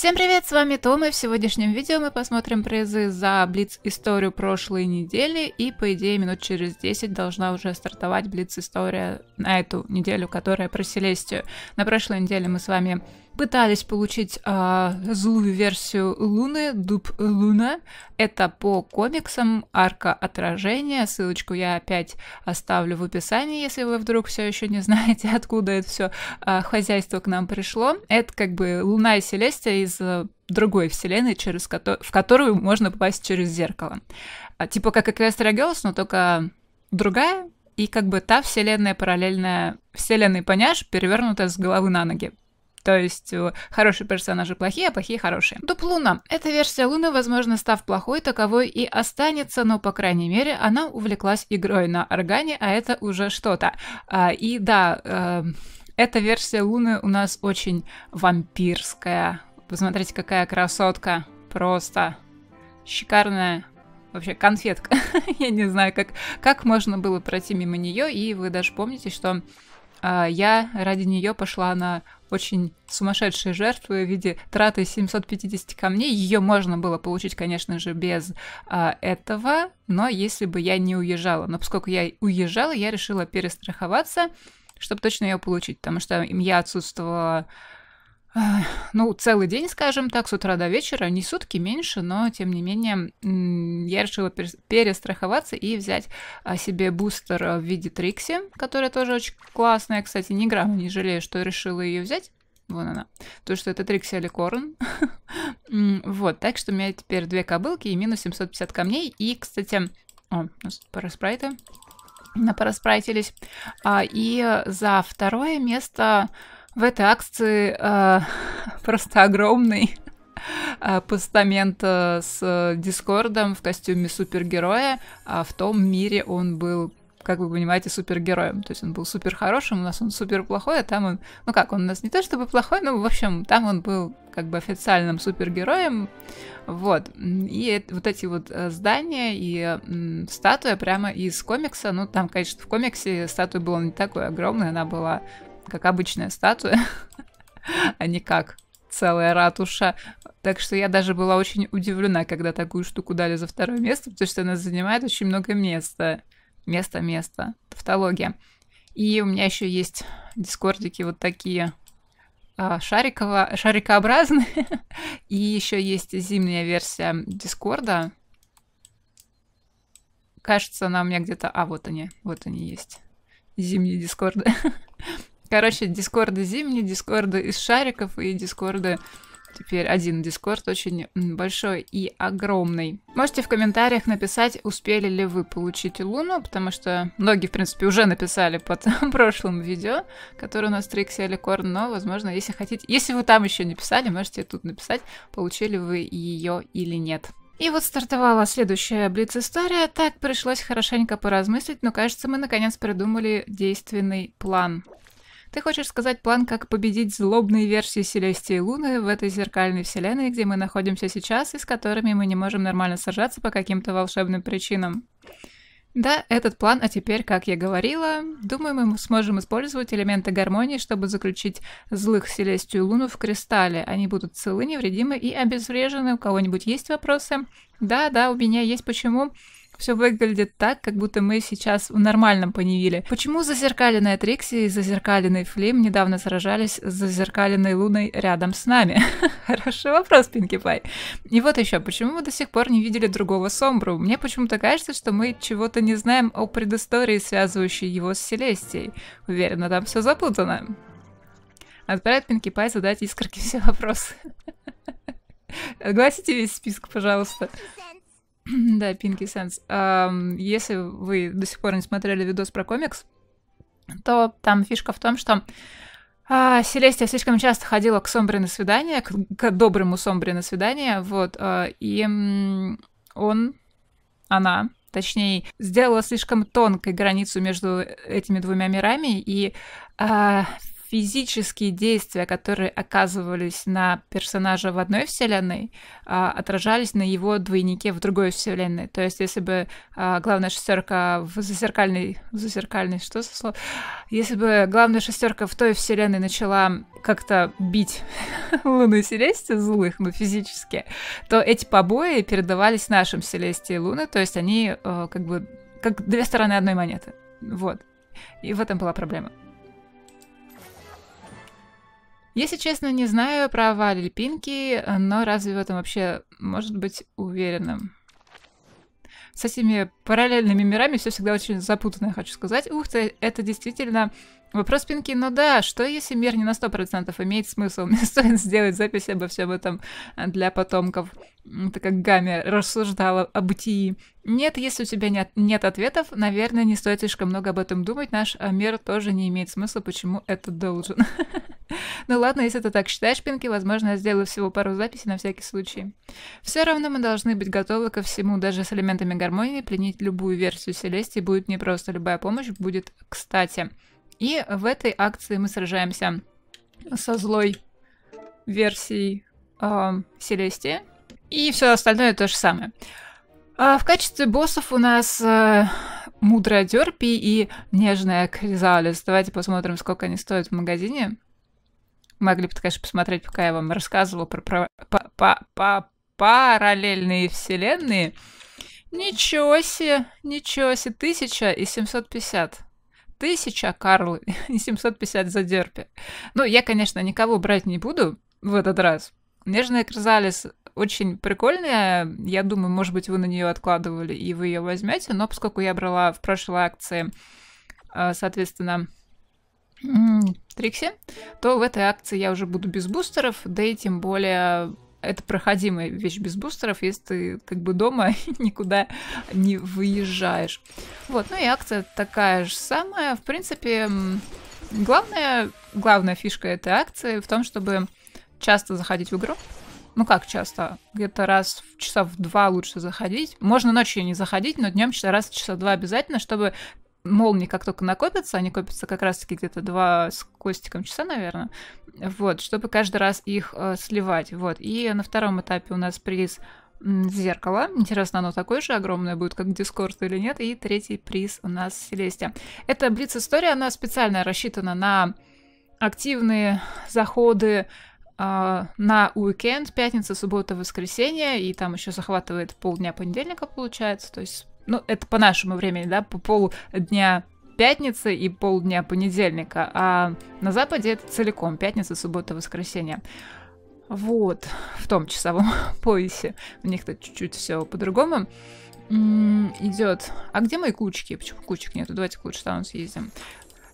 Всем привет, с вами Том, и в сегодняшнем видео мы посмотрим призы за Блиц-историю прошлой недели, и по идее минут через 10 должна уже стартовать Блиц-история на эту неделю, которая про Селестию. На прошлой неделе мы с вами пытались получить э, злую версию Луны, Дуб Луна. Это по комиксам арка отражения. Ссылочку я опять оставлю в описании, если вы вдруг все еще не знаете, откуда это все э, а, хозяйство к нам пришло. Это как бы Луна и Селестия из э, другой вселенной, через кото- в которую можно попасть через зеркало. А, типа как Эквестра Гелс, но только другая, и как бы та вселенная параллельная вселенной поняж перевернутая с головы на ноги. То есть э, хорошие персонажи плохие, а плохие хорошие. Дуб Луна. Эта версия Луны, возможно, став плохой, таковой и останется, но, по крайней мере, она увлеклась игрой на органе, а это уже что-то. А, и да, э, эта версия Луны у нас очень вампирская. Посмотрите, какая красотка. Просто шикарная вообще конфетка. я не знаю, как, как можно было пройти мимо нее, и вы даже помните, что э, я ради нее пошла на очень сумасшедшие жертвы в виде траты 750 камней. Ее можно было получить, конечно же, без а, этого, но если бы я не уезжала. Но поскольку я уезжала, я решила перестраховаться, чтобы точно ее получить, потому что я отсутствовала ну, целый день, скажем так, с утра до вечера, не сутки меньше, но, тем не менее, я решила перестраховаться и взять а, себе бустер а, в виде Трикси, которая тоже очень классная, кстати, ни грамма не жалею, что решила ее взять. Вон она. То, что это Трикси Аликорн. вот, так что у меня теперь две кобылки и минус 750 камней. И, кстати, о, у нас пара спрайта. А, и э, за второе место в этой акции э, просто огромный э, постамент э, с Дискордом в костюме супергероя, а в том мире он был как вы понимаете, супергероем. То есть он был супер хорошим, у нас он супер плохой, а там он, ну как, он у нас не то чтобы плохой, но в общем, там он был как бы официальным супергероем. Вот. И вот эти вот э, здания и статуя прямо из комикса. Ну, там, конечно, в комиксе статуя была не такой огромная, она была как обычная статуя, а не как целая ратуша. Так что я даже была очень удивлена, когда такую штуку дали за второе место, потому что она занимает очень много места. Место, место. Тавтология. И у меня еще есть дискордики вот такие а, шариково, шарикообразные. И еще есть зимняя версия дискорда. Кажется, она у меня где-то... А, вот они. Вот они есть. Зимние дискорды. Короче, дискорды зимние, дискорды из шариков и дискорды теперь один Дискорд очень большой и огромный. Можете в комментариях написать, успели ли вы получить Луну, потому что многие, в принципе, уже написали под прошлым видео, которое у нас Трикси или Корн, но, возможно, если хотите, если вы там еще не писали, можете тут написать, получили вы ее или нет. И вот стартовала следующая Блиц-история, так пришлось хорошенько поразмыслить, но кажется, мы наконец придумали действенный план. Ты хочешь сказать план, как победить злобные версии Селестии и Луны в этой зеркальной вселенной, где мы находимся сейчас, и с которыми мы не можем нормально сражаться по каким-то волшебным причинам? Да, этот план, а теперь, как я говорила, думаю, мы сможем использовать элементы гармонии, чтобы заключить злых Селестию Луну в кристалле. Они будут целы, невредимы и обезврежены. У кого-нибудь есть вопросы? Да, да, у меня есть почему. Все выглядит так, как будто мы сейчас в нормальном Панивиле. Почему зазеркаленная Трикси и зазеркаленный Флим недавно сражались с зазеркаленной Луной рядом с нами? Хороший вопрос, Пинки Пай. И вот еще, почему мы до сих пор не видели другого Сомбру? Мне почему-то кажется, что мы чего-то не знаем о предыстории, связывающей его с Селестией. Уверена, там все запутано. Отправит Пинки Пай задать искорки все вопросы. Огласите весь список, пожалуйста. Да, Pinky Sense. Um, если вы до сих пор не смотрели видос про комикс, то там фишка в том, что а, Селестия слишком часто ходила к Сомбре на свидание, к, к доброму Сомбре на свидание, вот, а, и он, она, точнее, сделала слишком тонкой границу между э, этими двумя мирами, и а, физические действия, которые оказывались на персонажа в одной вселенной, а, отражались на его двойнике в другой вселенной. То есть, если бы а, главная шестерка в зазеркальной... В зазеркальной, что за слово? Если бы главная шестерка в той вселенной начала как-то бить Луну и Селестию злых, ну, физически, то эти побои передавались нашим Селестии и Луны, то есть они э, как бы как две стороны одной монеты. Вот. И в этом была проблема. Если честно, не знаю права льпинки, но разве в этом вообще может быть уверенным? С этими параллельными мирами все всегда очень запутанно, я хочу сказать. Ух ты, это действительно вопрос пинки. Но ну да, что если мир не на 100% имеет смысл? Мне стоит сделать запись обо всем этом для потомков. Так как Гамми рассуждала о бытии. Нет, если у тебя нет, нет ответов, наверное, не стоит слишком много об этом думать. Наш э, мир тоже не имеет смысла, почему это должен. Ну ладно, если ты так считаешь, Пинки, возможно, я сделаю всего пару записей на всякий случай. Все равно мы должны быть готовы ко всему, даже с элементами гармонии, пленить любую версию Селестии будет не просто, любая помощь будет кстати. И в этой акции мы сражаемся со злой версией э, а, Селестии. И все остальное то же самое. А в качестве боссов у нас э, мудрая Дерпи и нежная Кризалис. Давайте посмотрим, сколько они стоят в магазине могли бы, конечно, посмотреть, пока я вам рассказывала про, про па, па, па, параллельные вселенные. Ничего себе, ничего себе, 1750. Тысяча, Карл, и 750 за дерпи. Ну, я, конечно, никого брать не буду в этот раз. Нежная Кризалис очень прикольная. Я думаю, может быть, вы на нее откладывали и вы ее возьмете. Но поскольку я брала в прошлой акции, э, соответственно, Трикси, то в этой акции я уже буду без бустеров, да и тем более это проходимая вещь без бустеров, если ты как бы дома никуда не выезжаешь. Вот, ну и акция такая же самая. В принципе, главная, главная фишка этой акции в том, чтобы часто заходить в игру. Ну как часто? Где-то раз в часа в два лучше заходить. Можно ночью не заходить, но днем часа раз в часа два обязательно, чтобы молнии как только накопятся, они копятся как раз-таки где-то два с костиком часа, наверное, вот, чтобы каждый раз их э, сливать, вот. И на втором этапе у нас приз зеркало. Интересно, оно такое же огромное будет, как Дискорд или нет. И третий приз у нас Селестия. Это Блиц-история, она специально рассчитана на активные заходы э, на уикенд, пятница, суббота, воскресенье, и там еще захватывает полдня понедельника, получается, то есть ну, это по нашему времени, да, по полдня пятницы и полдня понедельника, а на Западе это целиком пятница, суббота, воскресенье. Вот, в том часовом поясе. У них-то чуть-чуть все по-другому идет. А где мои кучки? Почему кучек нету? Давайте к Лучтауну съездим.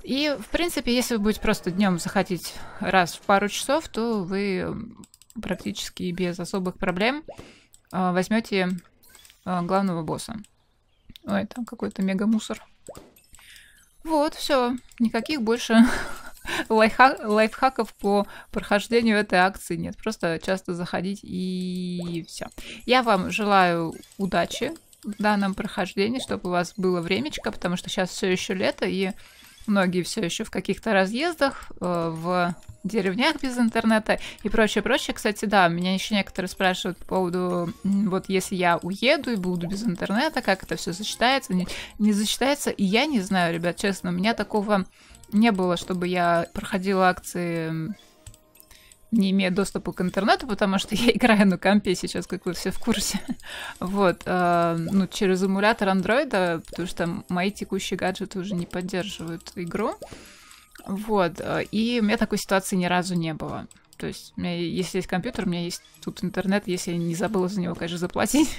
И, в принципе, если вы будете просто днем заходить раз в пару часов, то вы практически без особых проблем а, возьмете а, главного босса. Ой, там какой-то мега-мусор. Вот, все. Никаких больше лайфхаков по прохождению этой акции нет. Просто часто заходить и все. Я вам желаю удачи в данном прохождении, чтобы у вас было времечко, потому что сейчас все еще лето, и Многие все еще в каких-то разъездах, э, в деревнях без интернета и прочее, прочее. Кстати, да, меня еще некоторые спрашивают по поводу, вот если я уеду и буду без интернета, как это все зачитается, не, не зачитается. И я не знаю, ребят, честно, у меня такого не было, чтобы я проходила акции не имея доступа к интернету, потому что я играю на компе сейчас, как вы все в курсе. вот, э, ну, через эмулятор андроида, потому что мои текущие гаджеты уже не поддерживают игру. Вот, э, и у меня такой ситуации ни разу не было. То есть, у меня, если есть компьютер, у меня есть тут интернет, если я не забыла за него, конечно, заплатить.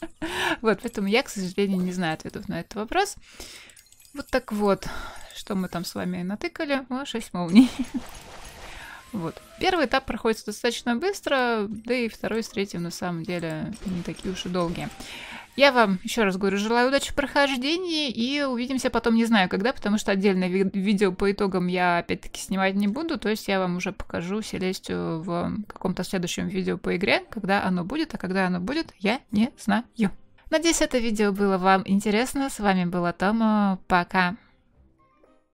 вот, поэтому я, к сожалению, не знаю ответов на этот вопрос. Вот так вот, что мы там с вами натыкали? О, шесть молний. Вот. Первый этап проходит достаточно быстро, да и второй с третьим на самом деле не такие уж и долгие. Я вам еще раз говорю, желаю удачи в прохождении и увидимся потом, не знаю когда, потому что отдельное ви видео по итогам я опять-таки снимать не буду, то есть я вам уже покажу Селестию в каком-то следующем видео по игре, когда оно будет, а когда оно будет, я не знаю. Надеюсь, это видео было вам интересно. С вами была Тома. Пока!